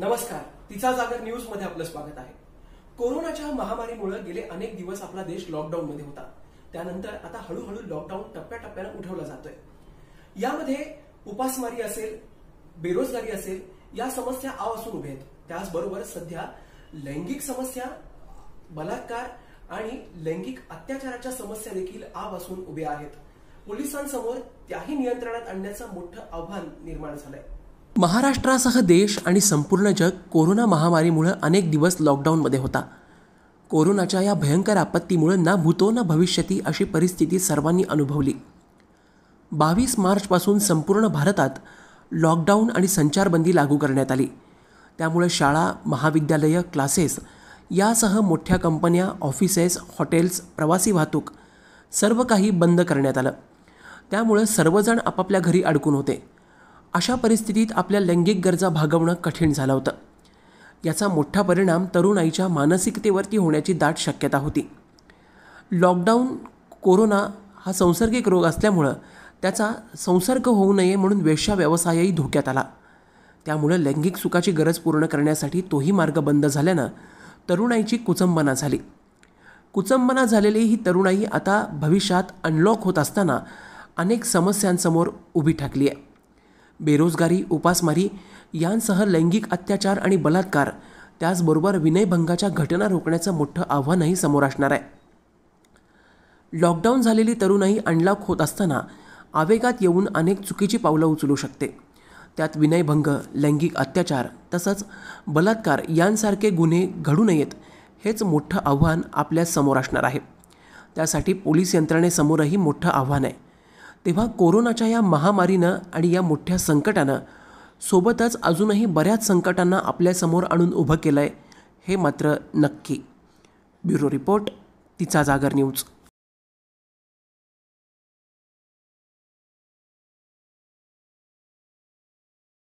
नमस्कार तिचा जागर न्यूज मध्ये आपलं स्वागत आहे कोरोनाच्या महामारीमुळे गेले अनेक दिवस आपला देश लॉकडाऊन मध्ये होता त्यानंतर आता हळूहळू लॉकडाऊन टप्प्याटप्प्यानं उठवला जातोय यामध्ये उपासमारी असेल बेरोजगारी असेल या समस्या असून उभे आहेत त्याचबरोबर सध्या लैंगिक समस्या बलात्कार आणि लैंगिक अत्याचाराच्या समस्या देखील असून उभ्या आहेत पोलिसांसमोर त्याही नियंत्रणात आणण्याचं मोठं आव्हान निर्माण झालंय महाराष्ट्रासह देश आणि संपूर्ण जग कोरोना महामारीमुळं अनेक दिवस लॉकडाऊनमध्ये होता कोरोनाच्या या भयंकर आपत्तीमुळं ना भूतो ना भविष्यती अशी परिस्थिती सर्वांनी अनुभवली बावीस मार्चपासून संपूर्ण भारतात लॉकडाऊन आणि संचारबंदी लागू करण्यात आली त्यामुळे शाळा महाविद्यालयं क्लासेस यासह मोठ्या कंपन्या ऑफिसेस हॉटेल्स प्रवासी वाहतूक सर्व काही बंद करण्यात आलं त्यामुळं सर्वजण आपापल्या घरी अडकून होते अशा परिस्थितीत आपल्या लैंगिक गरजा भागवणं कठीण झालं होतं याचा मोठा परिणाम तरुणाईच्या मानसिकतेवरती होण्याची दाट शक्यता होती लॉकडाऊन कोरोना हा संसर्गिक रोग असल्यामुळं त्याचा संसर्ग होऊ नये म्हणून वेश्या व्यवसायही धोक्यात आला त्यामुळे लैंगिक सुखाची गरज पूर्ण करण्यासाठी तोही मार्ग बंद झाल्यानं तरुणाईची कुचंबना झाली कुचंबना झालेली ही तरुणाई आता भविष्यात अनलॉक होत असताना अनेक समस्यांसमोर उभी ठाकली आहे बेरोजगारी उपासमारी यांसह लैंगिक अत्याचार आणि बलात्कार त्याचबरोबर विनयभंगाच्या घटना रोखण्याचं मोठं आव्हानही समोर असणार आहे लॉकडाऊन झालेली तरुणाई अनलॉक होत असताना आवेगात येऊन अनेक चुकीची पावलं उचलू शकते त्यात विनयभंग लैंगिक अत्याचार तसंच बलात्कार यांसारखे गुन्हे घडू नयेत हेच मोठं आव्हान आपल्या समोर असणार आहे त्यासाठी पोलीस यंत्रणेसमोरही मोठं आव्हान आहे तेव्हा कोरोनाच्या या महामारीनं आणि या मोठ्या संकटानं सोबतच अजूनही बऱ्याच संकटांना आपल्यासमोर आणून उभं केलं आहे हे मात्र नक्की ब्युरो रिपोर्ट तिचा जागर न्यूज